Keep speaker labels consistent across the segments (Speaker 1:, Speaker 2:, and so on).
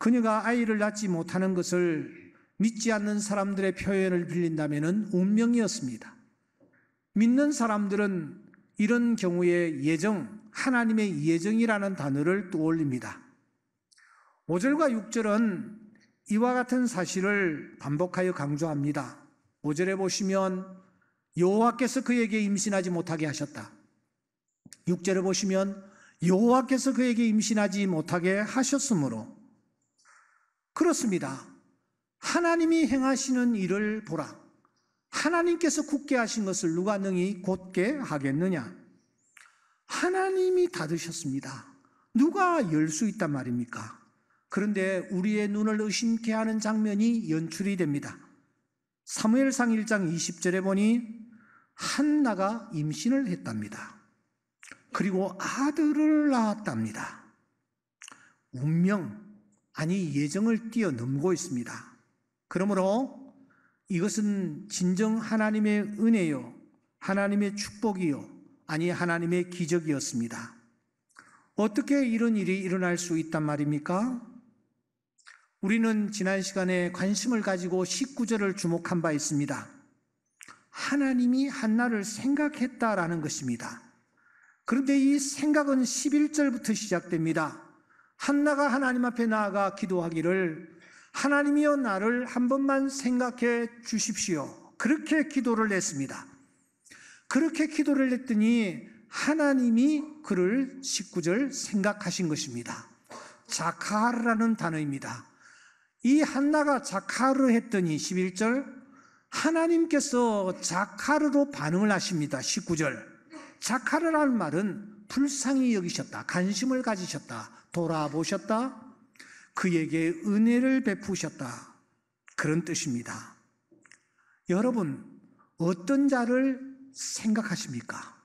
Speaker 1: 그녀가 아이를 낳지 못하는 것을 믿지 않는 사람들의 표현을 빌린다면 운명이었습니다. 믿는 사람들은 이런 경우에 예정, 하나님의 예정이라는 단어를 떠올립니다. 5절과 6절은 이와 같은 사실을 반복하여 강조합니다. 5절에 보시면 여호와께서 그에게 임신하지 못하게 하셨다. 6절에 보시면 여호와께서 그에게 임신하지 못하게 하셨으므로 그렇습니다. 하나님이 행하시는 일을 보라. 하나님께서 굳게 하신 것을 누가 능히 곧게 하겠느냐? 하나님이 닫으셨습니다. 누가 열 수 있단 말입니까? 그런데 우리의 눈을 의심케 하는 장면이 연출이 됩니다. 사무엘상 1장 20절에 보니 한나가 임신을 했답니다. 그리고 아들을 낳았답니다. 운명, 아니 예정을 뛰어넘고 있습니다. 그러므로 이것은 진정 하나님의 은혜요, 하나님의 축복이요, 아니 하나님의 기적이었습니다. 어떻게 이런 일이 일어날 수 있단 말입니까? 우리는 지난 시간에 관심을 가지고 19절을 주목한 바 있습니다. 하나님이 한나를 생각했다라는 것입니다. 그런데 이 생각은 11절부터 시작됩니다. 한나가 하나님 앞에 나아가 기도하기를 하나님이여 나를 한 번만 생각해 주십시오. 그렇게 기도를 했습니다. 그렇게 기도를 했더니 하나님이 그를 19절 생각하신 것입니다. 자카르라는 단어입니다. 이 한나가 자카르 했더니 11절 하나님께서 자카르로 반응을 하십니다. 19절. 자카르라는 말은 불쌍히 여기셨다. 관심을 가지셨다. 돌아보셨다. 그에게 은혜를 베푸셨다. 그런 뜻입니다. 여러분, 어떤 자를 생각하십니까?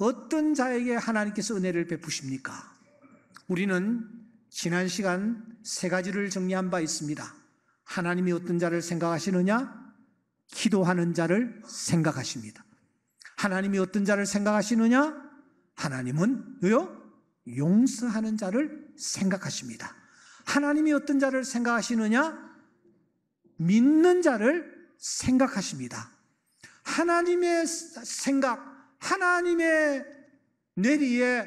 Speaker 1: 어떤 자에게 하나님께서 은혜를 베푸십니까? 우리는 지난 시간 세 가지를 정리한 바 있습니다. 하나님이 어떤 자를 생각하시느냐? 기도하는 자를 생각하십니다. 하나님이 어떤 자를 생각하시느냐? 하나님은 왜요? 용서하는 자를 생각하십니다. 하나님이 어떤 자를 생각하시느냐? 믿는 자를 생각하십니다. 하나님의 생각, 하나님의 내리에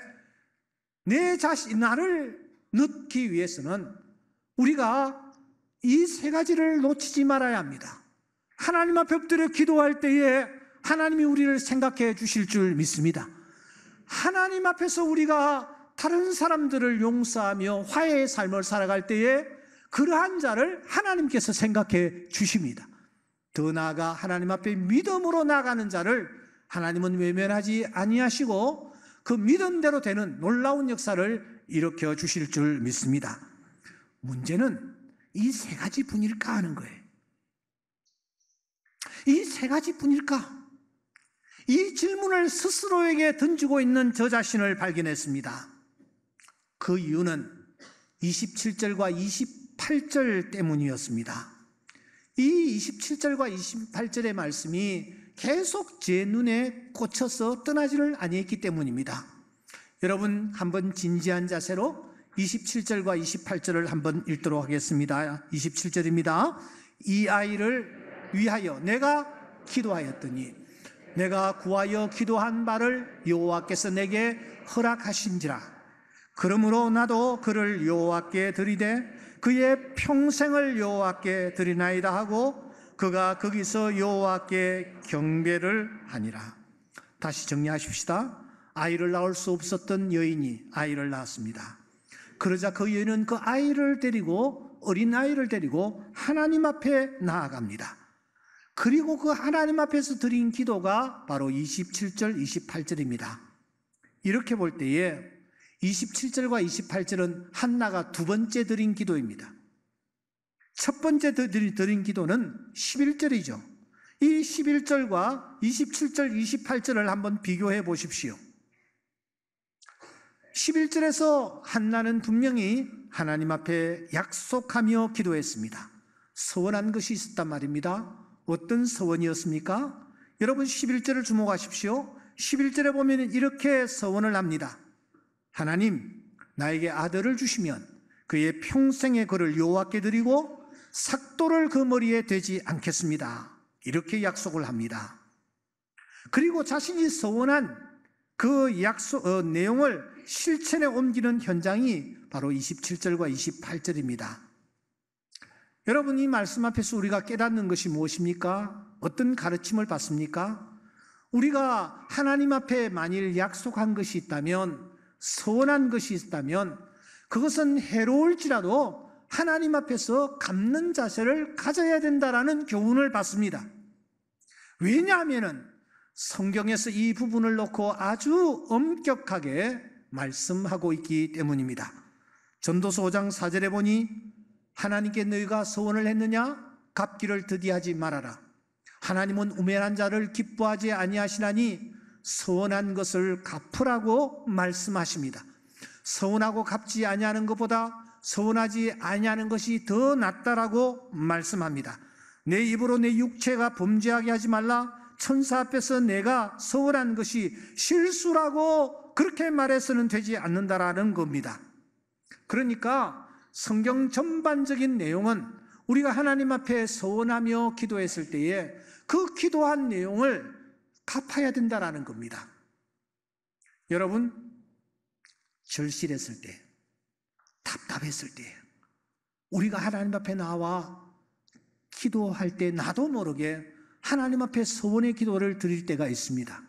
Speaker 1: 내 자신, 나를 넣기 위해서는 우리가 이 세 가지를 놓치지 말아야 합니다. 하나님 앞에 엎드려 기도할 때에 하나님이 우리를 생각해 주실 줄 믿습니다. 하나님 앞에서 우리가 다른 사람들을 용서하며 화해의 삶을 살아갈 때에 그러한 자를 하나님께서 생각해 주십니다. 더 나아가 하나님 앞에 믿음으로 나가는 자를 하나님은 외면하지 아니하시고 그 믿음대로 되는 놀라운 역사를 일으켜 주실 줄 믿습니다. 문제는 이 세 가지 분일까 하는 거예요. 이 세 가지 분일까? 이 질문을 스스로에게 던지고 있는 저 자신을 발견했습니다. 그 이유는 27절과 28절 때문이었습니다. 이 27절과 28절의 말씀이 계속 제 눈에 꽂혀서 떠나지를 아니했기 때문입니다. 여러분 한번 진지한 자세로 27절과 28절을 한번 읽도록 하겠습니다. 27절입니다. 이 아이를 위하여 내가 기도하였더니 내가 구하여 기도한 바를 여호와께서 내게 허락하신지라 그러므로 나도 그를 여호와께 드리되 그의 평생을 여호와께 드리나이다 하고 그가 거기서 여호와께 경배를 하니라. 다시 정리하십시다. 아이를 낳을 수 없었던 여인이 아이를 낳았습니다. 그러자 그 여인은 그 아이를 데리고 어린 아이를 데리고 하나님 앞에 나아갑니다. 그리고 그 하나님 앞에서 드린 기도가 바로 27절, 28절입니다. 이렇게 볼 때에 27절과 28절은 한나가 두 번째 드린 기도입니다. 첫 번째 드린 기도는 11절이죠. 이 11절과 27절, 28절을 한번 비교해 보십시오. 11절에서 한나는 분명히 하나님 앞에 약속하며 기도했습니다. 서원한 것이 있었단 말입니다. 어떤 서원이었습니까? 여러분 11절을 주목하십시오. 11절에 보면 이렇게 서원을 합니다. 하나님 나에게 아들을 주시면 그의 평생의 거를 여호와께 드리고 삭도를 그 머리에 대지 않겠습니다. 이렇게 약속을 합니다. 그리고 자신이 서원한 그 약속 어, 내용을 실천에 옮기는 현장이 바로 27절과 28절입니다. 여러분 이 말씀 앞에서 우리가 깨닫는 것이 무엇입니까? 어떤 가르침을 받습니까? 우리가 하나님 앞에 만일 약속한 것이 있다면 선한 것이 있다면 그것은 해로울지라도 하나님 앞에서 갚는 자세를 가져야 된다라는 교훈을 받습니다. 왜냐하면 성경에서 이 부분을 놓고 아주 엄격하게 말씀하고 있기 때문입니다. 전도서 5장 4절에 보니 하나님께 너희가 소원을 했느냐 갚기를 드디하지 말아라. 하나님은 우매한 자를 기뻐하지 아니하시나니 서운한 것을 갚으라고 말씀하십니다. 서운하고 갚지 아니하는 것보다 서운하지 아니하는 것이 더 낫다라고 말씀합니다. 내 입으로 내 육체가 범죄하게 하지 말라. 천사 앞에서 내가 서운한 것이 실수라고 그렇게 말해서는 되지 않는다라는 겁니다. 그러니까 성경 전반적인 내용은 우리가 하나님 앞에 서원하며 기도했을 때에 그 기도한 내용을 갚아야 된다라는 겁니다. 여러분, 절실했을 때, 답답했을 때, 우리가 하나님 앞에 나와 기도할 때 나도 모르게 하나님 앞에 소원의 기도를 드릴 때가 있습니다.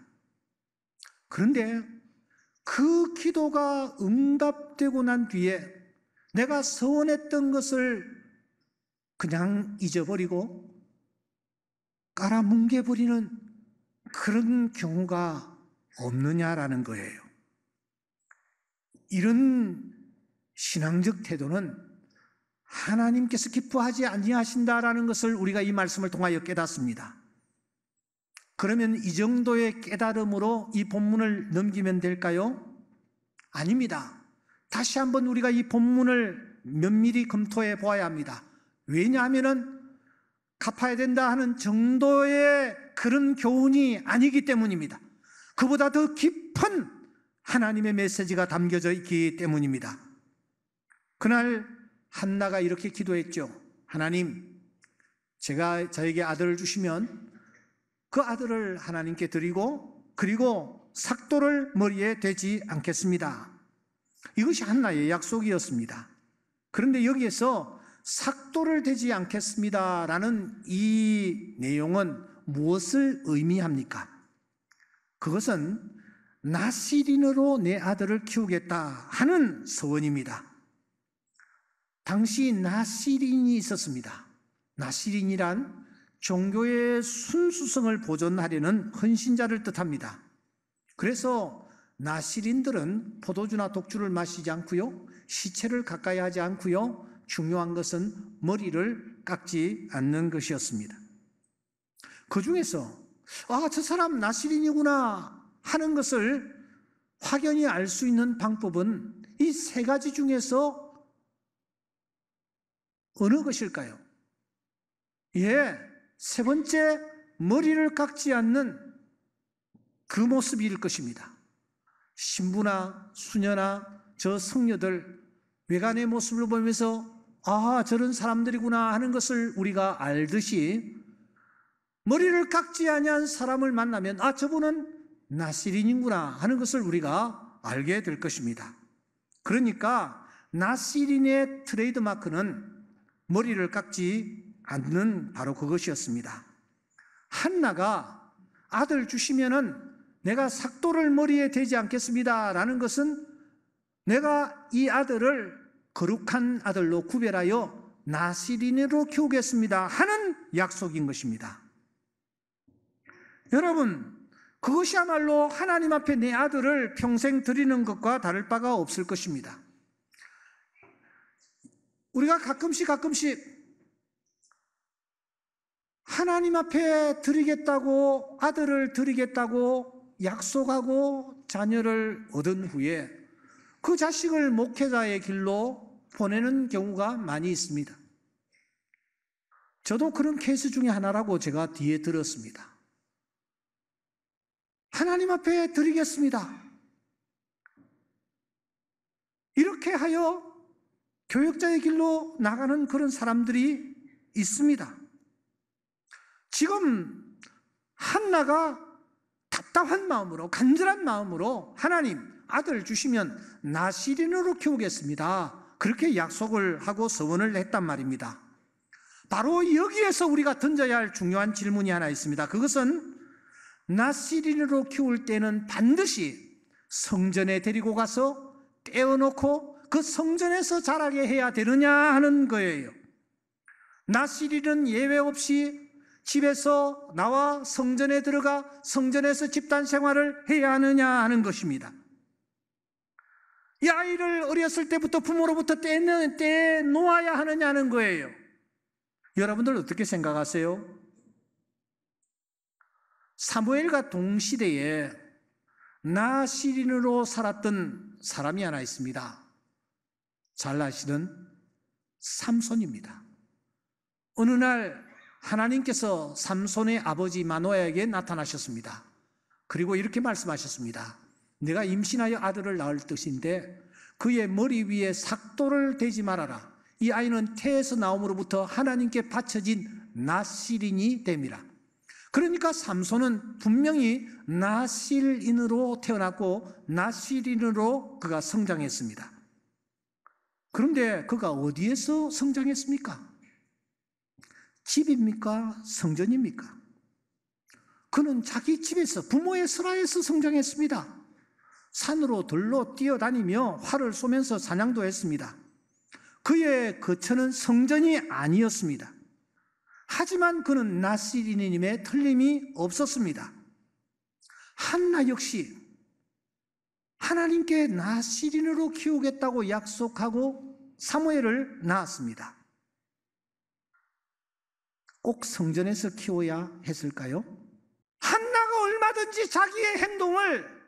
Speaker 1: 그런데 그 기도가 응답되고 난 뒤에 내가 서원했던 것을 그냥 잊어버리고 깔아뭉개버리는 그런 경우가 없느냐라는 거예요. 이런 신앙적 태도는 하나님께서 기뻐하지 아니하신다라는 것을 우리가 이 말씀을 통하여 깨닫습니다. 그러면 이 정도의 깨달음으로 이 본문을 넘기면 될까요? 아닙니다. 다시 한번 우리가 이 본문을 면밀히 검토해 보아야 합니다. 왜냐하면은 갚아야 된다 하는 정도의 그런 교훈이 아니기 때문입니다. 그보다 더 깊은 하나님의 메시지가 담겨져 있기 때문입니다. 그날 한나가 이렇게 기도했죠. 하나님, 제가 저에게 아들을 주시면 그 아들을 하나님께 드리고 그리고 삭도를 머리에 대지 않겠습니다. 이것이 한나의 약속이었습니다. 그런데 여기에서 삭도를 대지 않겠습니다라는 이 내용은 무엇을 의미합니까? 그것은 나시린으로 내 아들을 키우겠다 하는 소원입니다. 당시 나시린이 있었습니다. 나시린이란 종교의 순수성을 보존하려는 헌신자를 뜻합니다. 그래서 나시린들은 포도주나 독주를 마시지 않고요. 시체를 가까이 하지 않고요. 중요한 것은 머리를 깎지 않는 것이었습니다. 그 중에서 아, 저 사람 나시린이구나 하는 것을 확연히 알 수 있는 방법은 이 세 가지 중에서 어느 것일까요? 예, 세 번째 머리를 깎지 않는 그 모습일 것입니다. 신부나 수녀나 저 성녀들 외관의 모습을 보면서 아, 저런 사람들이구나 하는 것을 우리가 알듯이 머리를 깎지 아니한 사람을 만나면 아 저분은 나시린이구나 하는 것을 우리가 알게 될 것입니다. 그러니까 나시린의 트레이드 마크는 머리를 깎지 않는 바로 그것이었습니다. 한나가 아들 주시면은 내가 삭도를 머리에 대지 않겠습니다라는 것은 내가 이 아들을 거룩한 아들로 구별하여 나시린으로 키우겠습니다 하는 약속인 것입니다. 여러분, 그것이야말로 하나님 앞에 내 아들을 평생 드리는 것과 다를 바가 없을 것입니다. 우리가 가끔씩 가끔씩 하나님 앞에 드리겠다고 아들을 드리겠다고 약속하고 자녀를 얻은 후에 그 자식을 목회자의 길로 보내는 경우가 많이 있습니다. 저도 그런 케이스 중에 하나라고 제가 뒤에 들었습니다. 하나님 앞에 드리겠습니다. 이렇게 하여 교역자의 길로 나가는 그런 사람들이 있습니다. 지금 한나가 답답한 마음으로 간절한 마음으로 하나님 아들 주시면 나시린으로 키우겠습니다. 그렇게 약속을 하고 서원을 했단 말입니다. 바로 여기에서 우리가 던져야 할 중요한 질문이 하나 있습니다. 그것은 나시린으로 키울 때는 반드시 성전에 데리고 가서 떼어놓고 그 성전에서 자라게 해야 되느냐 하는 거예요. 나시린은 예외 없이 집에서 나와 성전에 들어가 성전에서 집단 생활을 해야 하느냐 하는 것입니다. 이 아이를 어렸을 때부터 부모로부터 떼놓아야 하느냐는 거예요. 여러분들 어떻게 생각하세요? 사무엘과 동시대에 나시린으로 살았던 사람이 하나 있습니다. 잘 아시는 삼손입니다. 어느 날 하나님께서 삼손의 아버지 마노아에게 나타나셨습니다. 그리고 이렇게 말씀하셨습니다. 내가 임신하여 아들을 낳을 뜻인데 그의 머리 위에 삭도를 대지 말아라. 이 아이는 태에서 나옴으로부터 하나님께 바쳐진 나시린이 됨이라. 그러니까 삼손은 분명히 나실인으로 태어났고 나실인으로 그가 성장했습니다. 그런데 그가 어디에서 성장했습니까? 집입니까? 성전입니까? 그는 자기 집에서 부모의 슬하에서 성장했습니다. 산으로 들러 뛰어다니며 활을 쏘면서 사냥도 했습니다. 그의 거처는 성전이 아니었습니다. 하지만 그는 나시리님의 니 틀림이 없었습니다. 한나 역시 하나님께 나시린으로 키우겠다고 약속하고 사무엘을 낳았습니다. 꼭 성전에서 키워야 했을까요? 한나가 얼마든지 자기의 행동을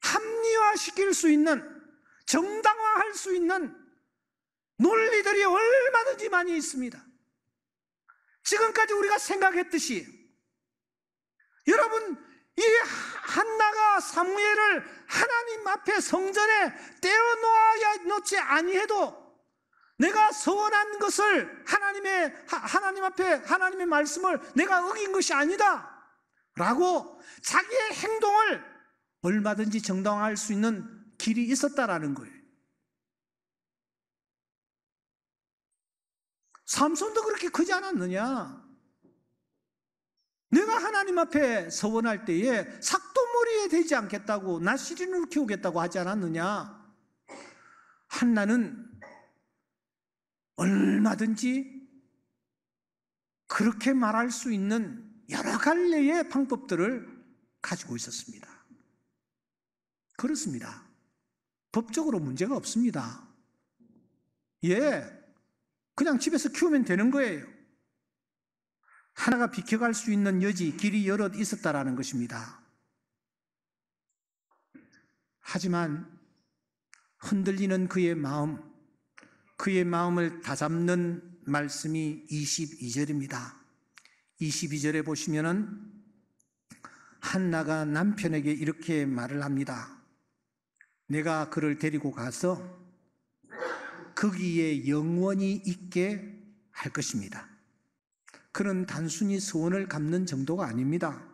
Speaker 1: 합리화시킬 수 있는 정당화할 수 있는 논리들이 얼마든지 많이 있습니다. 지금까지 우리가 생각했듯이 여러분 이 한나가 사무엘을 하나님 앞에 성전에 떼어놓아야 놓지 아니해도 내가 서원한 것을 하나님의 하나님 앞에 하나님의 말씀을 내가 어긴 것이 아니다 라고 자기의 행동을 얼마든지 정당화할 수 있는 길이 있었다라는 거예요 삼손도 그렇게 크지 않았느냐? 내가 하나님 앞에 서원할 때에 삭도머리에 되지 않겠다고 나시린을 키우겠다고 하지 않았느냐? 한나는 얼마든지 그렇게 말할 수 있는 여러 갈래의 방법들을 가지고 있었습니다. 그렇습니다. 법적으로 문제가 없습니다. 예, 그냥 집에서 키우면 되는 거예요. 하나가 비켜갈 수 있는 여지, 길이 여럿 있었다라는 것입니다. 하지만 흔들리는 그의 마음, 그의 마음을 다잡는 말씀이 22절입니다. 22절에 보시면은 한나가 남편에게 이렇게 말을 합니다. 내가 그를 데리고 가서 거기에 영원히 있게 할 것입니다. 그는 단순히 소원을 갚는 정도가 아닙니다.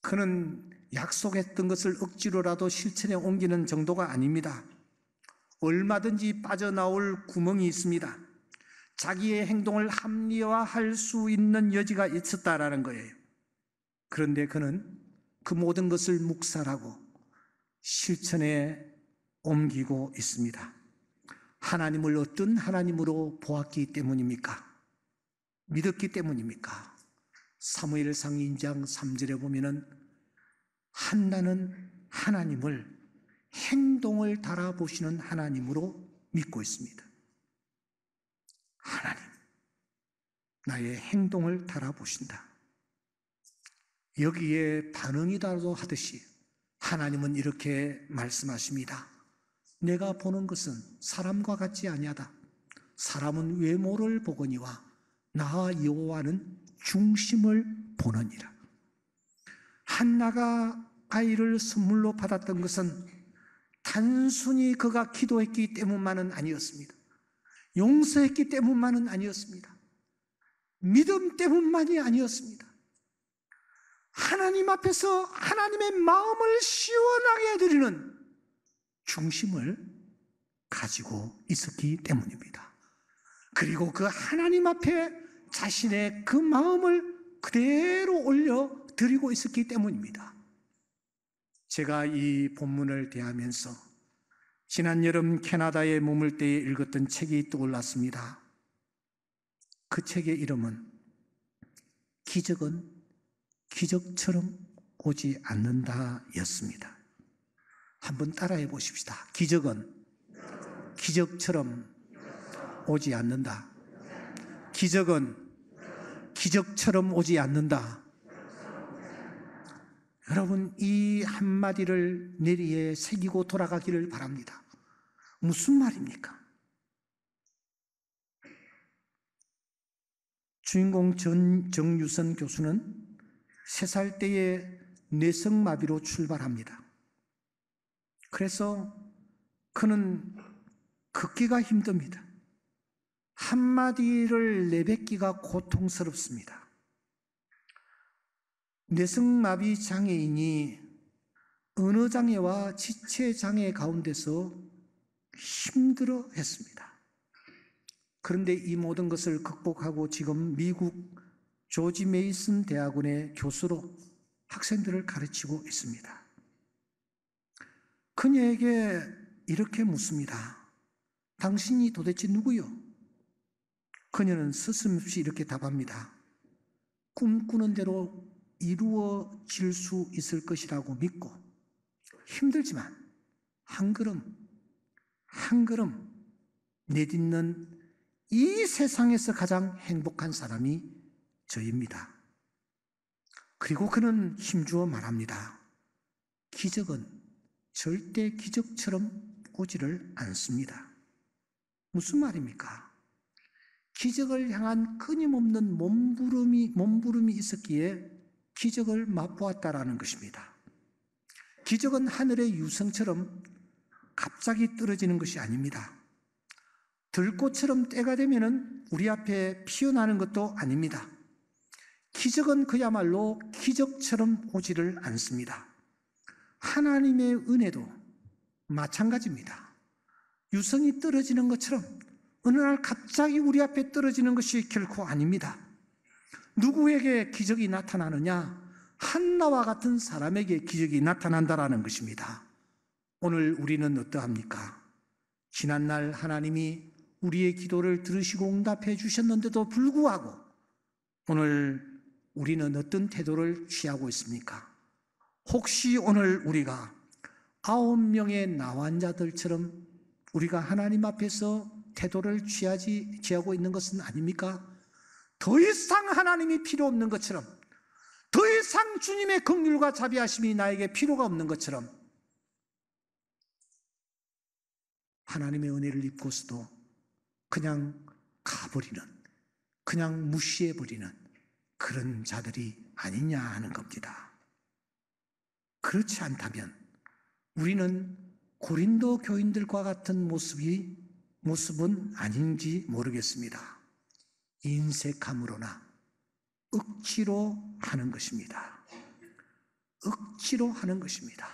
Speaker 1: 그는 약속했던 것을 억지로라도 실천에 옮기는 정도가 아닙니다. 얼마든지 빠져나올 구멍이 있습니다. 자기의 행동을 합리화할 수 있는 여지가 있었다라는 거예요. 그런데 그는 그 모든 것을 묵살하고 실천에 옮기고 있습니다. 하나님을 어떤 하나님으로 보았기 때문입니까? 믿었기 때문입니까? 사무엘상 2장 3절에 보면은 한나는 하나님을 행동을 달아보시는 하나님으로 믿고 있습니다. 하나님, 나의 행동을 달아보신다. 여기에 반응이다도 하듯이 하나님은 이렇게 말씀하십니다. 내가 보는 것은 사람과 같지 아니하다. 사람은 외모를 보거니와 나 여호와는 중심을 보느니라. 한나가 아이를 선물로 받았던 것은 단순히 그가 기도했기 때문만은 아니었습니다. 용서했기 때문만은 아니었습니다. 믿음 때문만이 아니었습니다. 하나님 앞에서 하나님의 마음을 시원하게 해드리는 중심을 가지고 있었기 때문입니다. 그리고 그 하나님 앞에 자신의 그 마음을 그대로 올려 드리고 있었기 때문입니다. 제가 이 본문을 대하면서 지난 여름 캐나다에 머물 때에 읽었던 책이 떠올랐습니다. 그 책의 이름은 기적은 기적처럼 오지 않는다 였습니다. 한번 따라해 보십시다. 기적은 기적처럼 오지 않는다. 기적은 기적처럼 오지 않는다. 여러분, 이 한마디를 내리에 새기고 돌아가기를 바랍니다. 무슨 말입니까? 주인공 전, 정유선 교수는 세 살 때에 뇌성마비로 출발합니다. 그래서 그는 걷기가 힘듭니다. 한마디를 내뱉기가 고통스럽습니다. 뇌성마비 장애인이 언어장애와 지체장애 가운데서 힘들어 했습니다. 그런데 이 모든 것을 극복하고 지금 미국 조지 메이슨 대학원의 교수로 학생들을 가르치고 있습니다. 그녀에게 이렇게 묻습니다. 당신이 도대체 누구요? 그녀는 스스럼없이 이렇게 답합니다. 꿈꾸는 대로 이루어질 수 있을 것이라고 믿고 힘들지만 한 걸음, 한 걸음 내딛는 이 세상에서 가장 행복한 사람이 저입니다. 그리고 그는 힘주어 말합니다. 기적은 절대 기적처럼 오지를 않습니다. 무슨 말입니까? 기적을 향한 끊임없는 몸부림이, 몸부림이 있었기에 기적을 맛보았다라는 것입니다. 기적은 하늘의 유성처럼 갑자기 떨어지는 것이 아닙니다. 들꽃처럼 때가 되면 우리 앞에 피어나는 것도 아닙니다. 기적은 그야말로 기적처럼 오지를 않습니다. 하나님의 은혜도 마찬가지입니다. 유성이 떨어지는 것처럼 어느 날 갑자기 우리 앞에 떨어지는 것이 결코 아닙니다. 누구에게 기적이 나타나느냐? 한나와 같은 사람에게 기적이 나타난다라는 것입니다. 오늘 우리는 어떠합니까? 지난날 하나님이 우리의 기도를 들으시고 응답해 주셨는데도 불구하고 오늘 우리는 어떤 태도를 취하고 있습니까? 혹시 오늘 우리가 아홉 명의 나환자들처럼 우리가 하나님 앞에서 태도를 취하지, 취하고 있는 것은 아닙니까? 더 이상 하나님이 필요 없는 것처럼, 더 이상 주님의 긍휼과 자비하심이 나에게 필요가 없는 것처럼, 하나님의 은혜를 입고서도 그냥 가버리는, 그냥 무시해버리는 그런 자들이 아니냐 하는 겁니다. 그렇지 않다면 우리는 고린도 교인들과 같은 모습이 모습은 아닌지 모르겠습니다. 인색함으로나 억지로 하는 것입니다. 억지로 하는 것입니다.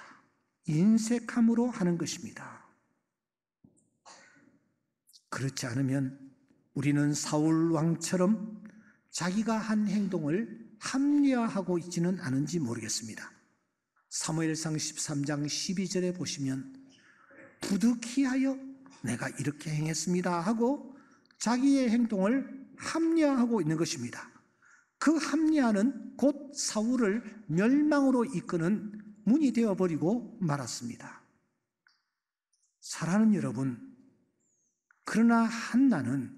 Speaker 1: 인색함으로 하는 것입니다. 그렇지 않으면 우리는 사울 왕처럼 자기가 한 행동을 합리화하고 있지는 않은지 모르겠습니다. 사무엘상 13장 12절에 보시면 부득이 하여 내가 이렇게 행했습니다 하고 자기의 행동을 합리화하고 있는 것입니다. 그 합리화는 곧 사울을 멸망으로 이끄는 문이 되어버리고 말았습니다. 사랑하는 여러분, 그러나 한나는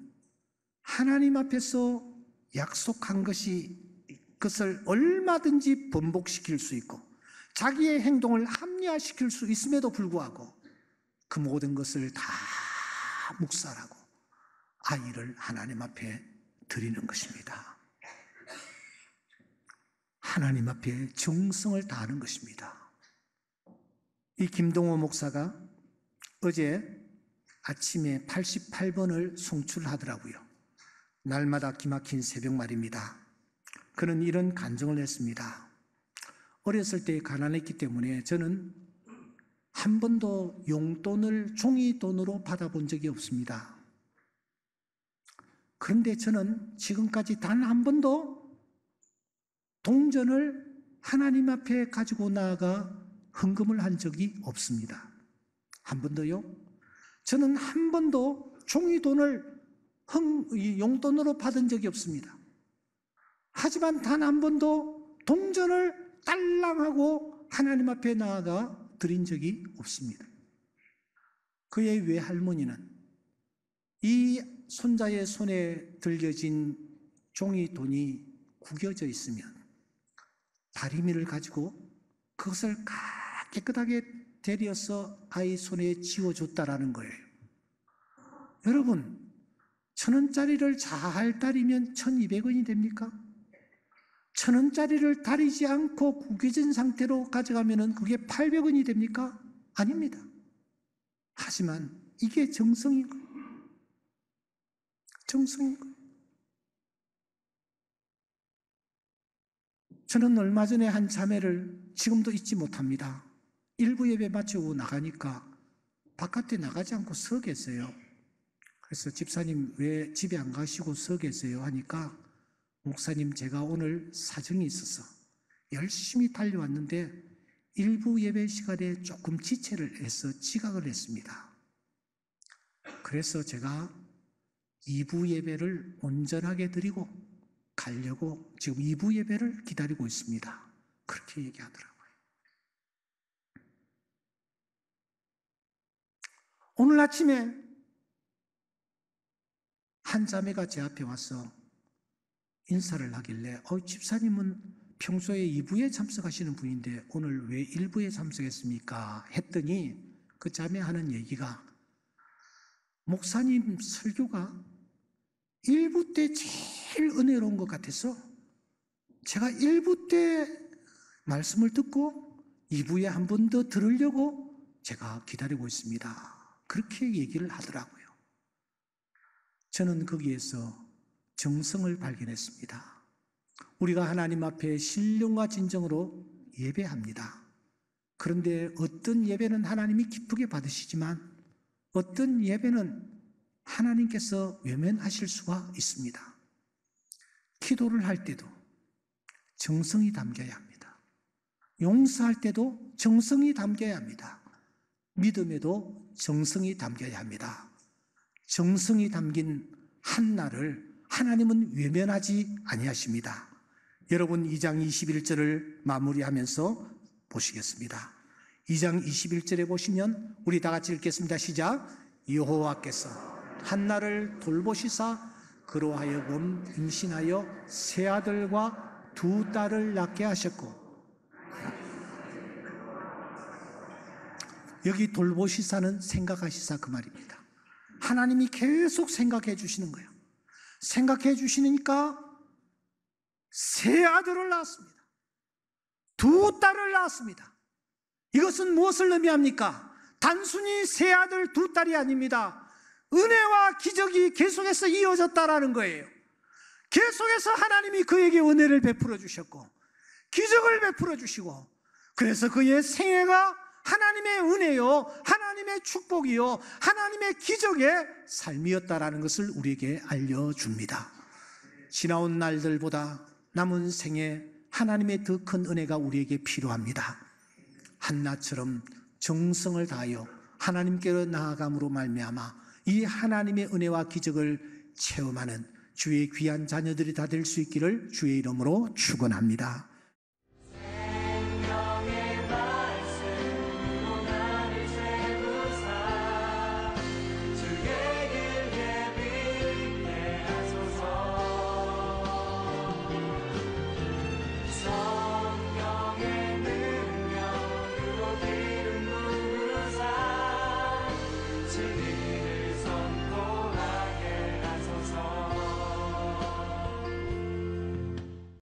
Speaker 1: 하나님 앞에서 약속한 것이 그것을 얼마든지 번복시킬 수 있고 자기의 행동을 합리화시킬 수 있음에도 불구하고 그 모든 것을 다 묵살하고 아이를 하나님 앞에 드리는 것입니다. 하나님 앞에 정성을 다하는 것입니다. 이 김동호 목사가 어제 아침에 88번을 송출하더라고요. 날마다 기막힌 새벽 말입니다. 그는 이런 간증을 했습니다. 어렸을 때 가난했기 때문에 저는 한 번도 용돈을 종이돈으로 받아본 적이 없습니다. 그런데 저는 지금까지 단 한 번도 동전을 하나님 앞에 가지고 나아가 헌금을 한 적이 없습니다. 한 번도요? 저는 한 번도 종이돈을 용돈으로 받은 적이 없습니다. 하지만 단 한 번도 동전을 딸랑하고 하나님 앞에 나아가 드린 적이 없습니다. 그의 외할머니는 이 손자의 손에 들려진 종이 돈이 구겨져 있으면 다리미를 가지고 그것을 깨끗하게 데려서 아이 손에 지워줬다라는 거예요. 여러분, 천 원짜리를 잘 따리면 천이백 원이 됩니까? 천 원짜리를 다리지 않고 구겨진 상태로 가져가면 그게 800원이 됩니까? 아닙니다. 하지만 이게 정성인 거예요. 정성인 거예요. 저는 얼마 전에 한 자매를 지금도 잊지 못합니다. 일부 예배 마치고 나가니까 바깥에 나가지 않고 서 계세요. 그래서 집사님 왜 집에 안 가시고 서 계세요? 하니까 목사님, 제가 오늘 사정이 있어서 열심히 달려왔는데 일부 예배 시간에 조금 지체를 해서 지각을 했습니다. 그래서 제가 2부 예배를 온전하게 드리고 가려고 지금 2부 예배를 기다리고 있습니다. 그렇게 얘기하더라고요. 오늘 아침에 한 자매가 제 앞에 와서 인사를 하길래 어, 집사님은 평소에 2부에 참석하시는 분인데 오늘 왜 1부에 참석했습니까? 했더니 그 자매 하는 얘기가 목사님 설교가 1부 때 제일 은혜로운 것 같아서 제가 1부 때 말씀을 듣고 2부에 한 번 더 들으려고 제가 기다리고 있습니다. 그렇게 얘기를 하더라고요. 저는 거기에서 정성을 발견했습니다. 우리가 하나님 앞에 신령과 진정으로 예배합니다. 그런데 어떤 예배는 하나님이 기쁘게 받으시지만 어떤 예배는 하나님께서 외면하실 수가 있습니다. 기도를 할 때도 정성이 담겨야 합니다. 용서할 때도 정성이 담겨야 합니다. 믿음에도 정성이 담겨야 합니다. 정성이 담긴 한 날을 하나님은 외면하지 아니하십니다. 여러분 2장 21절을 마무리하면서 보시겠습니다. 2장 21절에 보시면 우리 다 같이 읽겠습니다. 시작. 여호와께서 한나를 돌보시사 그로하여금 임신하여 세 아들과 두 딸을 낳게 하셨고 여기 돌보시사는 생각하시사 그 말입니다. 하나님이 계속 생각해 주시는 거예요. 생각해 주시니까 세 아들을 낳았습니다. 두 딸을 낳았습니다. 이것은 무엇을 의미합니까? 단순히 세 아들, 두 딸이 아닙니다. 은혜와 기적이 계속해서 이어졌다라는 거예요. 계속해서 하나님이 그에게 은혜를 베풀어 주셨고, 기적을 베풀어 주시고, 그래서 그의 생애가 하나님의 은혜요, 하나님의 축복이요, 하나님의 기적의 삶이었다라는 것을 우리에게 알려줍니다. 지나온 날들보다 남은 생에 하나님의 더 큰 은혜가 우리에게 필요합니다. 한나처럼 정성을 다하여 하나님께로 나아감으로 말미암아 이 하나님의 은혜와 기적을 체험하는 주의 귀한 자녀들이 다 될 수 있기를 주의 이름으로 축원합니다.